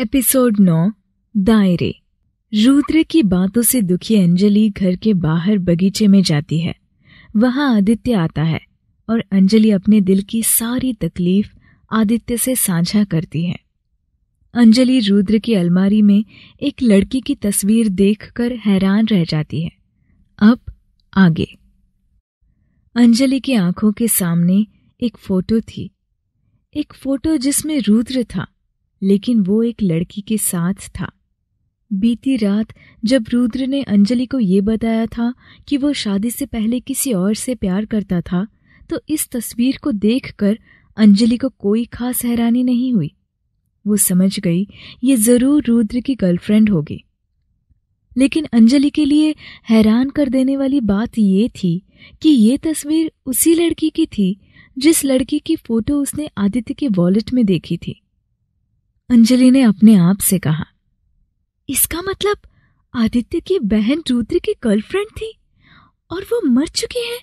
episode नौ दायरे रुद्र की बातों से दुखी अंजलि घर के बाहर बगीचे में जाती है वहां आदित्य आता है और अंजलि अपने दिल की सारी तकलीफ आदित्य से साझा करती है अंजलि रुद्र की अलमारी में एक लड़की की तस्वीर देखकर हैरान रह जाती है अब आगे अंजलि की आंखों के सामने एक फोटो थी एक फोटो जिसमें रुद्र था लेकिन वो एक लड़की के साथ था बीती रात जब रुद्र ने अंजलि को ये बताया था कि वो शादी से पहले किसी और से प्यार करता था तो इस तस्वीर को देखकर अंजलि को कोई खास हैरानी नहीं हुई वो समझ गई ये जरूर रुद्र की गर्लफ्रेंड होगी लेकिन अंजलि के लिए हैरान कर देने वाली बात ये थी कि ये तस्वीर उसी लड़की की थी जिस लड़की की फोटो उसने आदित्य के वॉलेट में देखी थी अंजलि ने अपने आप से कहा इसका मतलब आदित्य की बहन रुद्र की गर्लफ्रेंड थी और वो मर चुकी है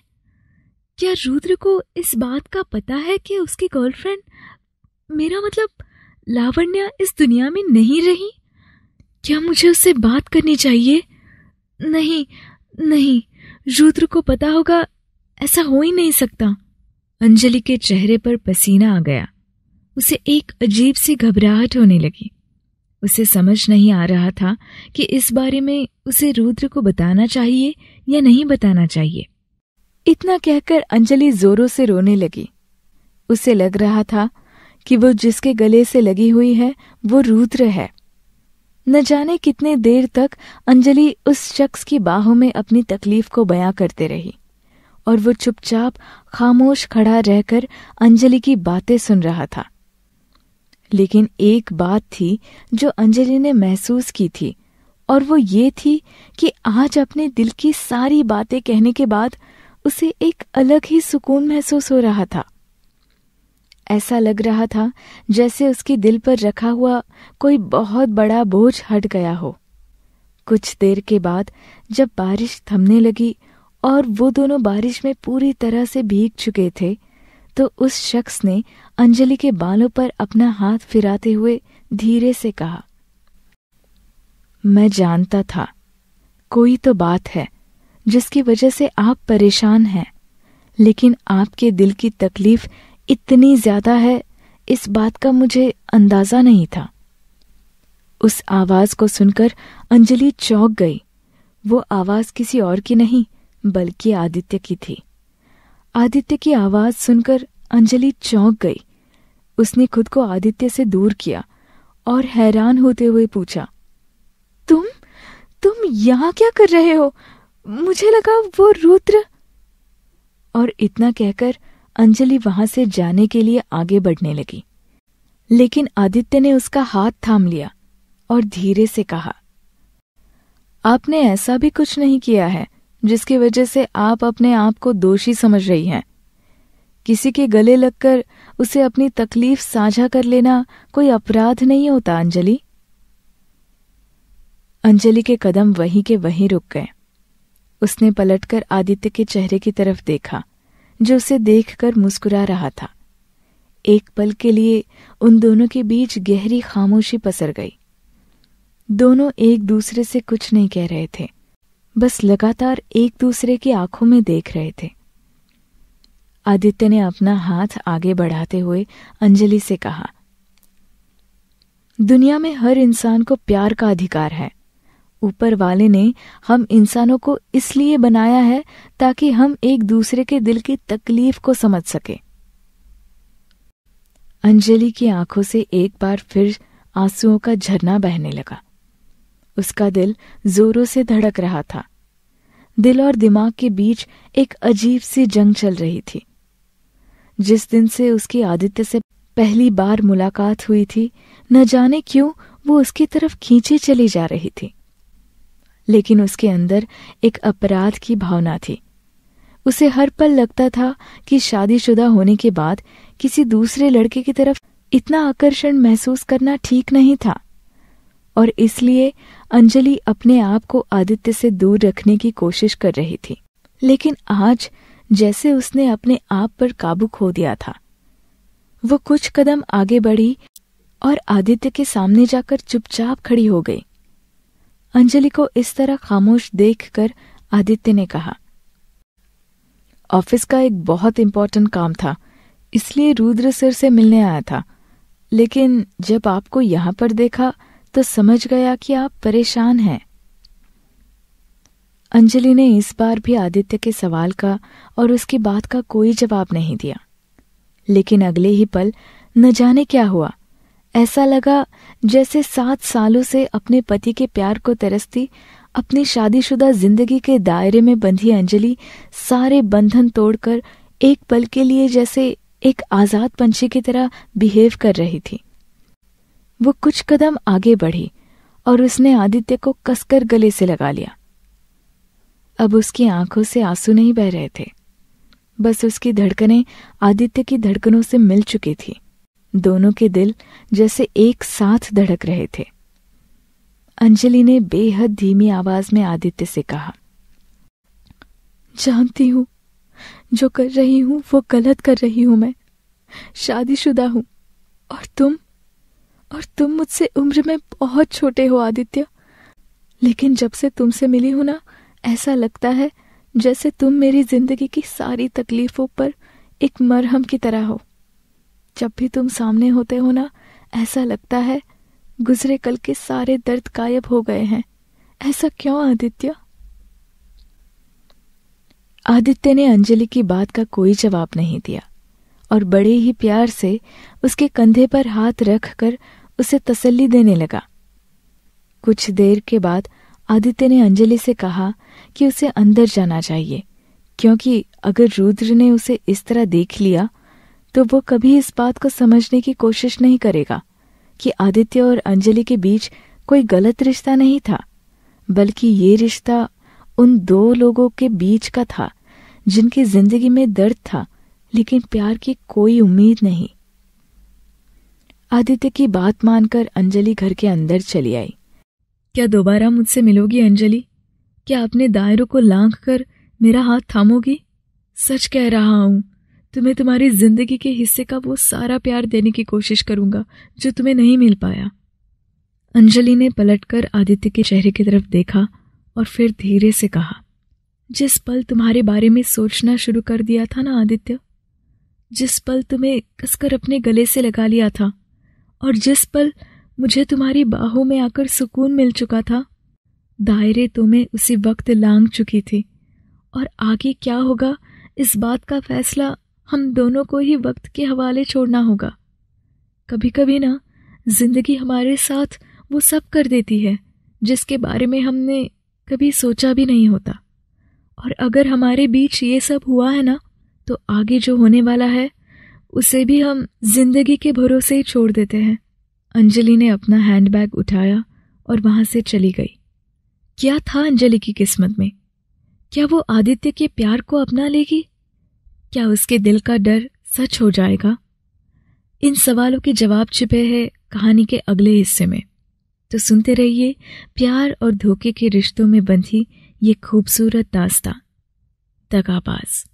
क्या रुद्र को इस बात का पता है कि उसकी गर्लफ्रेंड मेरा मतलब लावण्या इस दुनिया में नहीं रही क्या मुझे उससे बात करनी चाहिए नहीं नहीं रुद्र को पता होगा ऐसा हो ही नहीं सकता अंजलि के चेहरे पर पसीना आ गया उसे एक अजीब सी घबराहट होने लगी उसे समझ नहीं आ रहा था कि इस बारे में उसे रुद्र को बताना चाहिए या नहीं बताना चाहिए इतना कहकर अंजलि जोरों से रोने लगी उसे लग रहा था कि वो जिसके गले से लगी हुई है वो रुद्र है न जाने कितने देर तक अंजलि उस शख्स की बाहों में अपनी तकलीफ को बयां करते रही और वो चुपचाप खामोश खड़ा रहकर अंजलि की बातें सुन रहा था लेकिन एक बात थी जो अंजलि ने महसूस की थी और वो ये थी कि आज अपने दिल की सारी बातें कहने के बाद उसे एक अलग ही सुकून महसूस हो रहा था ऐसा लग रहा था जैसे उसके दिल पर रखा हुआ कोई बहुत बड़ा बोझ हट गया हो कुछ देर के बाद जब बारिश थमने लगी और वो दोनों बारिश में पूरी तरह से भीग चुके थे तो उस शख्स ने अंजलि के बालों पर अपना हाथ फिराते हुए धीरे से कहा मैं जानता था कोई तो बात है जिसकी वजह से आप परेशान हैं लेकिन आपके दिल की तकलीफ इतनी ज्यादा है इस बात का मुझे अंदाजा नहीं था उस आवाज को सुनकर अंजलि चौंक गई वो आवाज किसी और की नहीं बल्कि आदित्य की थी आदित्य की आवाज सुनकर अंजलि चौंक गई उसने खुद को आदित्य से दूर किया और हैरान होते हुए पूछा तुम तुम यहां क्या कर रहे हो मुझे लगा वो रुद्र और इतना कहकर अंजलि वहां से जाने के लिए आगे बढ़ने लगी लेकिन आदित्य ने उसका हाथ थाम लिया और धीरे से कहा आपने ऐसा भी कुछ नहीं किया है जिसकी वजह से आप अपने आप को दोषी समझ रही हैं किसी के गले लगकर उसे अपनी तकलीफ साझा कर लेना कोई अपराध नहीं होता अंजलि अंजलि के कदम वहीं के वहीं रुक गए उसने पलटकर आदित्य के चेहरे की तरफ देखा जो उसे देखकर मुस्कुरा रहा था एक पल के लिए उन दोनों के बीच गहरी खामोशी पसर गई दोनों एक दूसरे से कुछ नहीं कह रहे थे बस लगातार एक दूसरे की आंखों में देख रहे थे आदित्य ने अपना हाथ आगे बढ़ाते हुए अंजलि से कहा दुनिया में हर इंसान को प्यार का अधिकार है ऊपर वाले ने हम इंसानों को इसलिए बनाया है ताकि हम एक दूसरे के दिल की तकलीफ को समझ सके अंजलि की आंखों से एक बार फिर आंसुओं का झरना बहने लगा उसका दिल जोरों से धड़क रहा था दिल और दिमाग के बीच एक अजीब सी जंग चल रही थी जिस दिन से उसकी आदित्य से पहली बार मुलाकात हुई थी न जाने क्यों वो उसकी तरफ खींची चली जा रही थी लेकिन उसके अंदर एक अपराध की भावना थी उसे हर पल लगता था कि शादीशुदा होने के बाद किसी दूसरे लड़के की तरफ इतना आकर्षण महसूस करना ठीक नहीं था और इसलिए अंजलि अपने आप को आदित्य से दूर रखने की कोशिश कर रही थी लेकिन आज जैसे उसने अपने आप पर काबू खो दिया था वो कुछ कदम आगे बढ़ी और आदित्य के सामने जाकर चुपचाप खड़ी हो गई अंजलि को इस तरह खामोश देखकर आदित्य ने कहा ऑफिस का एक बहुत इंपॉर्टेंट काम था इसलिए रुद्र सर से मिलने आया था लेकिन जब आपको यहां पर देखा तो समझ गया कि आप परेशान हैं अंजलि ने इस बार भी आदित्य के सवाल का और उसकी बात का कोई जवाब नहीं दिया लेकिन अगले ही पल न जाने क्या हुआ ऐसा लगा जैसे सात सालों से अपने पति के प्यार को तरसती अपनी शादीशुदा जिंदगी के दायरे में बंधी अंजलि सारे बंधन तोड़कर एक पल के लिए जैसे एक आजाद पंछी की तरह बिहेव कर रही थी वो कुछ कदम आगे बढ़ी और उसने आदित्य को कसकर गले से लगा लिया अब उसकी आंखों से आंसू नहीं बह रहे थे बस उसकी धड़कनें आदित्य की धड़कनों से मिल चुकी थी दोनों के दिल जैसे एक साथ धड़क रहे थे अंजलि ने बेहद धीमी आवाज में आदित्य से कहा जानती हूं जो कर रही हूं वो गलत कर रही हूं मैं शादीशुदा हूं और तुम और तुम मुझसे उम्र में बहुत छोटे हो आदित्य लेकिन जब से तुमसे मिली हूं ना ऐसा लगता है जैसे तुम मेरी जिंदगी की सारी तकलीफों पर एक मरहम की तरह हो जब भी तुम सामने होते हो ना ऐसा लगता है गुजरे कल के सारे दर्द गायब हो गए हैं ऐसा क्यों आदित्य आदित्य ने अंजलि की बात का कोई जवाब नहीं दिया और बड़े ही प्यार से उसके कंधे पर हाथ रखकर उसे तसल्ली देने लगा कुछ देर के बाद आदित्य ने अंजलि से कहा कि उसे अंदर जाना चाहिए क्योंकि अगर रुद्र ने उसे इस तरह देख लिया तो वो कभी इस बात को समझने की कोशिश नहीं करेगा कि आदित्य और अंजलि के बीच कोई गलत रिश्ता नहीं था बल्कि ये रिश्ता उन दो लोगों के बीच का था जिनकी जिंदगी में दर्द था लेकिन प्यार की कोई उम्मीद नहीं आदित्य की बात मानकर अंजलि घर के अंदर चली आई क्या दोबारा मुझसे मिलोगी अंजलि क्या अपने दायरों को लांघ कर मेरा हाथ थामोगी सच कह रहा हूं तुम्हें तुम्हारी जिंदगी के हिस्से का वो सारा प्यार देने की कोशिश करूंगा जो तुम्हें नहीं मिल पाया अंजलि ने पलटकर आदित्य के चेहरे की तरफ देखा और फिर धीरे से कहा जिस पल तुम्हारे बारे में सोचना शुरू कर दिया था ना आदित्य जिस पल तुम्हें कसकर अपने गले से लगा लिया था और जिस पल मुझे तुम्हारी बाहों में आकर सुकून मिल चुका था दायरे तो मैं उसी वक्त लांग चुकी थी और आगे क्या होगा इस बात का फैसला हम दोनों को ही वक्त के हवाले छोड़ना होगा कभी कभी ना जिंदगी हमारे साथ वो सब कर देती है जिसके बारे में हमने कभी सोचा भी नहीं होता और अगर हमारे बीच ये सब हुआ है ना तो आगे जो होने वाला है उसे भी हम जिंदगी के भरोसे ही छोड़ देते हैं अंजलि ने अपना हैंडबैग उठाया और वहां से चली गई क्या था अंजलि की किस्मत में क्या वो आदित्य के प्यार को अपना लेगी क्या उसके दिल का डर सच हो जाएगा इन सवालों के जवाब छिपे हैं कहानी के अगले हिस्से में तो सुनते रहिए प्यार और धोखे के रिश्तों में बंधी ये खूबसूरत दास्ता दगाबाज़